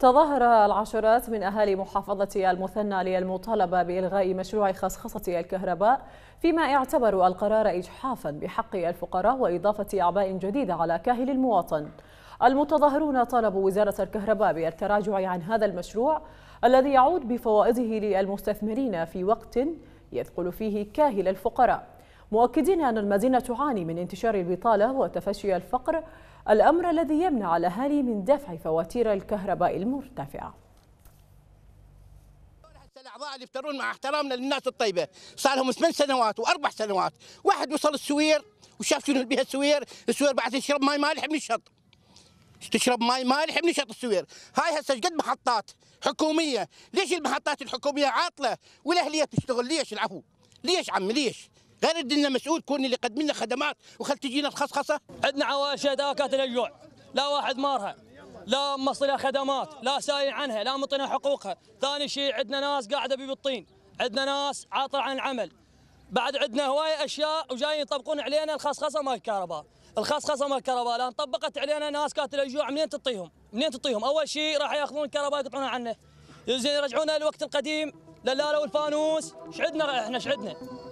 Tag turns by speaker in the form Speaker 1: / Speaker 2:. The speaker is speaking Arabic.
Speaker 1: تظاهر العشرات من أهالي محافظة المثنى للمطالبة بإلغاء مشروع خصخصة الكهرباء فيما اعتبروا القرار إجحافا بحق الفقراء وإضافة أعباء جديدة على كاهل المواطن المتظاهرون طالبوا وزارة الكهرباء بالتراجع عن هذا المشروع الذي يعود بفوائده للمستثمرين في وقت يثقل فيه كاهل الفقراء مؤكدين أن المدينة تعاني من انتشار البطالة وتفشي الفقر الأمر الذي يمنع الأهالي من دفع فواتير الكهرباء المرتفعة
Speaker 2: الاعضاء اللي يفترون مع احترامنا للناس الطيبه صار لهم ثمان سنوات واربع سنوات واحد وصل السوير وشاف شنو بها السوير السوير بعد يشرب ماي مالح من الشط تشرب ماي مالح من شط السوير هاي هسه قد محطات حكوميه ليش المحطات الحكوميه عاطله والاهليه تشتغل ليش العفو ليش عمي ليش غير الدنيا مسؤول كون اللي قدم لنا خدمات وخل تجينا الخصخصه عندنا عوائش داكات الجوع لا واحد مارها لا مصلها خدمات
Speaker 3: لا سائل عنها لا مطينا حقوقها ثاني شيء عندنا ناس قاعده بالطين عندنا ناس عاطله عن العمل بعد عندنا هواي اشياء وجايين يطبقون علينا الخصخصه مال الكهرباء الخصخصه مال الكهرباء لان طبقت علينا ناس كانت الجوع منين تطيهم منين تطيهم اول شيء راح ياخذون الكهرباء يقطعون عنه يرجعونا للوقت القديم لا لو الفانوس شعدنا احنا شعدنا